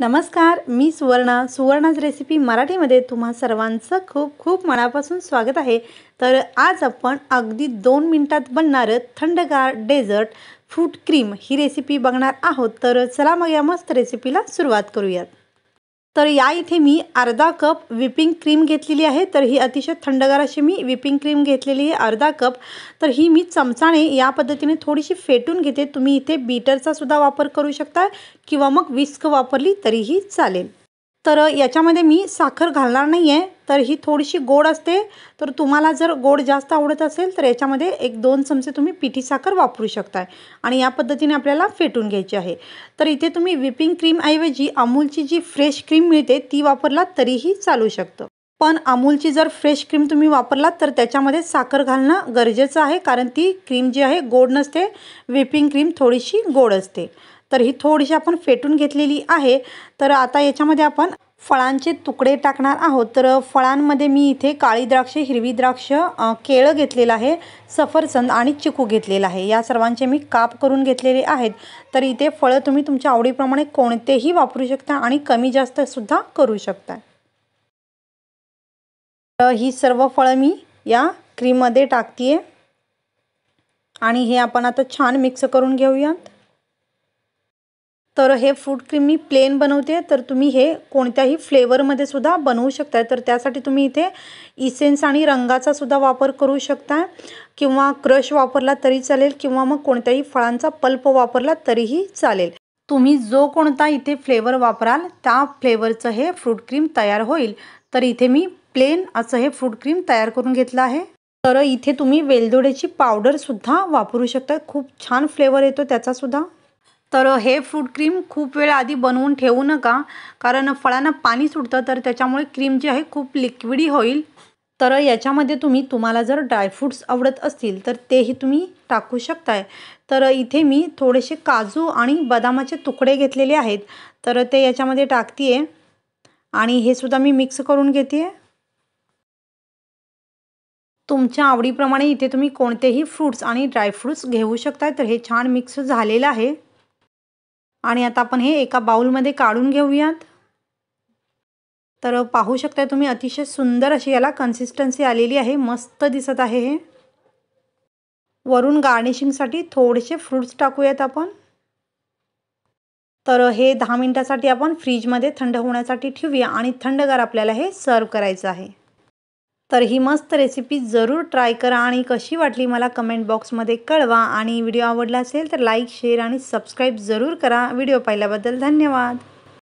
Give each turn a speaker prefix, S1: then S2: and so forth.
S1: नमस्कार मी सुवर्णा सुवर्णाज रेसिपी मराठीमध्ये तुम्हा सर्वांचं खूप खूप मनापासून स्वागत आहे तर आज आपण अगदी दोन मिनटात बनणारं थंडगार डेझर्ट फ्रूट क्रीम ही रेसिपी बघणार आहोत तर चला मग या मस्त रेसिपीला सुरुवात करूयात तर या इथे मी अर्धा कप विपिंग क्रीम घेतलेली आहे तर ही अतिशय थंडगार अशी मी विपिंग क्रीम घेतलेली आहे अर्धा कप तर ही मी चमचाने या पद्धतीने थोडीशी फेटून घेते तुम्ही इथे बीटरचा सुद्धा वापर करू शकता किंवा मग विस्क वापरली तरीही चालेल तर याच्यामध्ये मी साखर घालणार नाही आहे तर ही थोडीशी गोड असते तर तुम्हाला जर गोड जास्त आवडत असेल तर याच्यामध्ये एक दोन चमचे तुम्ही पिठी साखर वापरू शकताय आणि या पद्धतीने आपल्याला फेटून घ्यायची आहे तर इथे तुम्ही व्हिपिंग क्रीमऐवजी अमूलची जी फ्रेश क्रीम मिळते ती वापरला तरीही चालू शकतं पण अमूलची जर फ्रेश क्रीम तुम्ही वापरलात तर त्याच्यामध्ये साखर घालणं गरजेचं आहे कारण ती क्रीम जी आहे गोड नसते व्हिपिंग क्रीम थोडीशी गोड असते तर ही थोडीशी आपण फेटून घेतलेली आहे तर आता याच्यामध्ये आपण फळांचे तुकडे टाकणार आहोत तर फळांमध्ये मी इथे काळी द्राक्षे हिरवी द्राक्ष केळं घेतलेलं आहे सफरचंद आणि चिकू घेतलेला आहे या सर्वांचे मी काप करून घेतलेले आहेत तर इथे फळं तुम्ही तुमच्या आवडीप्रमाणे कोणतेही वापरू शकता आणि कमी जास्तसुद्धा करू शकता तर ही सर्व फळं मी या क्रीममध्ये टाकते आणि हे आपण आता छान मिक्स करून घेऊयात तर हे फ्रूट क्रीम मी प्लेन बनवते तर तुम्ही हे कोणत्याही फ्लेवरमध्ये सुद्धा बनवू शकताय तर त्यासाठी तुम्ही इथे इसेन्स आणि रंगाचा सुद्धा वापर करू शकता किंवा क्रश वापरला तरी चालेल किंवा मग कोणत्याही फळांचा पल्प वापरला तरीही चालेल तुम्ही जो कोणता इथे फ्लेवर वापराल त्या फ्लेवरचं हे फ्रूट क्रीम तयार होईल तर इथे मी प्लेन असं हे फ्रूट क्रीम तयार करून घेतलं आहे तर इथे तुम्ही वेलदोड्याची पावडरसुद्धा वापरू शकता खूप छान फ्लेवर येतो त्याचासुद्धा तर हे फ्रूट क्रीम खूप वेळ आधी बनवून ठेवू नका कारण फळांना पाणी सुटतं तर त्याच्यामुळे क्रीम जी आहे खूप लिक्विडी होईल तर याच्यामध्ये तुम्ही तुम्हाला जर ड्रायफ्रूट्स आवडत असतील तर तेही तुम्ही टाकू शकताय तर इथे मी थोडेसे काजू आणि बदामाचे तुकडे घेतलेले आहेत तर ते याच्यामध्ये टाकते आहे आणि हे सुद्धा मी मिक्स करून घेते आहे तुमच्या आवडीप्रमाणे इथे तुम्ही कोणतेही फ्रूट्स आणि ड्रायफ्रूट्स घेऊ शकताय तर हे छान मिक्स झालेलं आहे आणि आता आपण हे एका बाऊलमध्ये काढून घेऊयात तर पाहू शकता तुम्ही अतिशय सुंदर अशी याला कन्सिस्टन्सी आलेली आहे मस्त दिसत आहे हे वरून गार्निशिंगसाठी थोडेसे फ्रूट्स टाकूयात आपण तर हे दहा मिनटासाठी आपण फ्रीजमध्ये थंड होण्यासाठी ठेवूया आणि थंडगार आपल्याला हे सर्व करायचं आहे तर ही मस्त रेसिपी जरूर ट्राय करा आणि कशी वाटली मला कमेंट बॉक्समध्ये कळवा आणि व्हिडिओ आवडला असेल तर लाईक शेअर आणि सबस्क्राईब जरूर करा व्हिडिओ पाहिल्याबद्दल धन्यवाद